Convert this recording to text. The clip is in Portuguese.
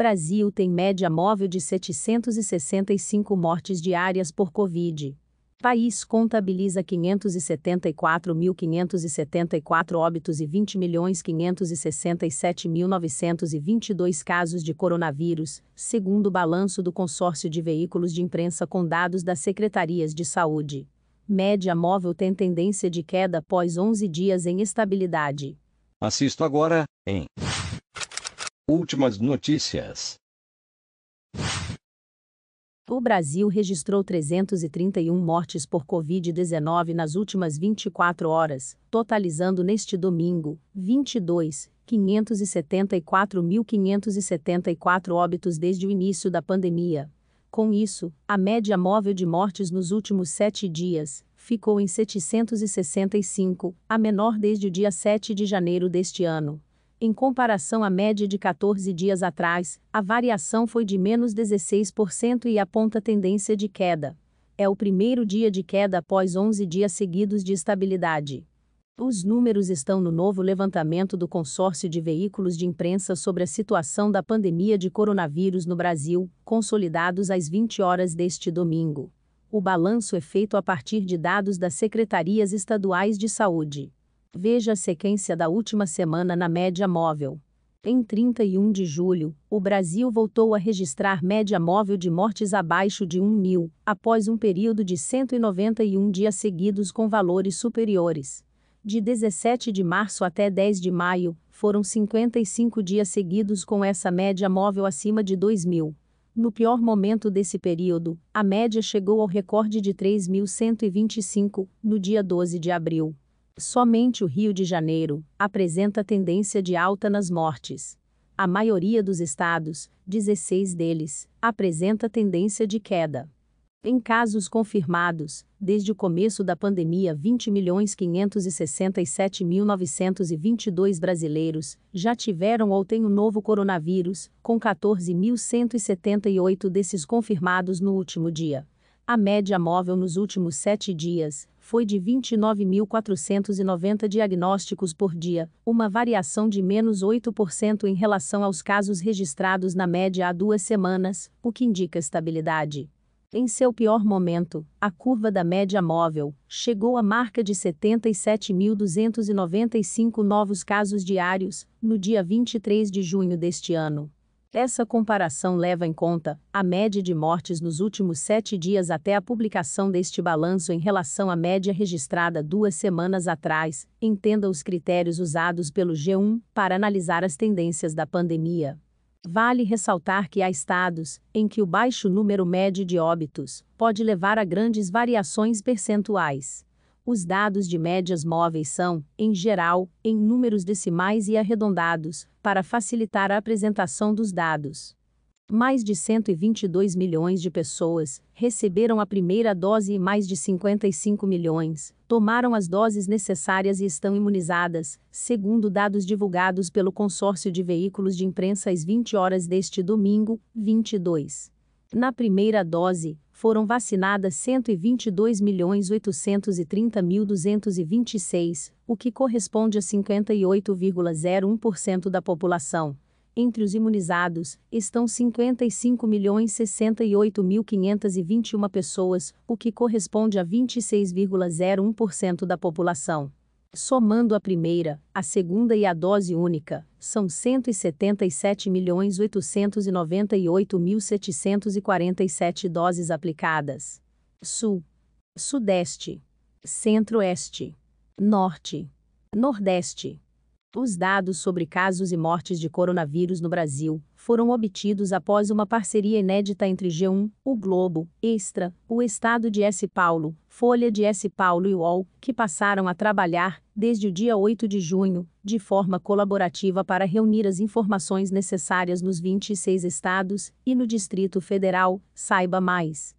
Brasil tem média móvel de 765 mortes diárias por Covid. País contabiliza 574.574 óbitos e 20.567.922 casos de coronavírus, segundo o balanço do consórcio de veículos de imprensa com dados das secretarias de saúde. Média móvel tem tendência de queda após 11 dias em estabilidade. Assisto agora, em Últimas notícias. O Brasil registrou 331 mortes por Covid-19 nas últimas 24 horas, totalizando neste domingo, 22, 574.574 óbitos desde o início da pandemia. Com isso, a média móvel de mortes nos últimos sete dias ficou em 765, a menor desde o dia 7 de janeiro deste ano. Em comparação à média de 14 dias atrás, a variação foi de menos 16% e aponta tendência de queda. É o primeiro dia de queda após 11 dias seguidos de estabilidade. Os números estão no novo levantamento do consórcio de veículos de imprensa sobre a situação da pandemia de coronavírus no Brasil, consolidados às 20 horas deste domingo. O balanço é feito a partir de dados das secretarias estaduais de saúde. Veja a sequência da última semana na média móvel. Em 31 de julho, o Brasil voltou a registrar média móvel de mortes abaixo de 1 mil, após um período de 191 dias seguidos com valores superiores. De 17 de março até 10 de maio, foram 55 dias seguidos com essa média móvel acima de 2 mil. No pior momento desse período, a média chegou ao recorde de 3.125, no dia 12 de abril. Somente o Rio de Janeiro apresenta tendência de alta nas mortes. A maioria dos estados, 16 deles, apresenta tendência de queda. Em casos confirmados, desde o começo da pandemia, 20.567.922 brasileiros já tiveram ou têm o um novo coronavírus, com 14.178 desses confirmados no último dia. A média móvel nos últimos sete dias foi de 29.490 diagnósticos por dia, uma variação de menos 8% em relação aos casos registrados na média há duas semanas, o que indica estabilidade. Em seu pior momento, a curva da média móvel chegou à marca de 77.295 novos casos diários, no dia 23 de junho deste ano. Essa comparação leva em conta a média de mortes nos últimos sete dias até a publicação deste balanço em relação à média registrada duas semanas atrás. Entenda os critérios usados pelo G1 para analisar as tendências da pandemia. Vale ressaltar que há estados em que o baixo número médio de óbitos pode levar a grandes variações percentuais. Os dados de médias móveis são, em geral, em números decimais e arredondados, para facilitar a apresentação dos dados. Mais de 122 milhões de pessoas receberam a primeira dose e mais de 55 milhões tomaram as doses necessárias e estão imunizadas, segundo dados divulgados pelo consórcio de veículos de imprensa às 20 horas deste domingo, 22. Na primeira dose, foram vacinadas 122.830.226, o que corresponde a 58,01% da população. Entre os imunizados, estão 55.068.521 pessoas, o que corresponde a 26,01% da população. Somando a primeira, a segunda e a dose única, são 177.898.747 doses aplicadas. Sul, Sudeste, Centro-Oeste, Norte, Nordeste. Os dados sobre casos e mortes de coronavírus no Brasil foram obtidos após uma parceria inédita entre G1, o Globo, Extra, o Estado de S. Paulo, Folha de S. Paulo e UOL, que passaram a trabalhar, desde o dia 8 de junho, de forma colaborativa para reunir as informações necessárias nos 26 estados e no Distrito Federal. Saiba mais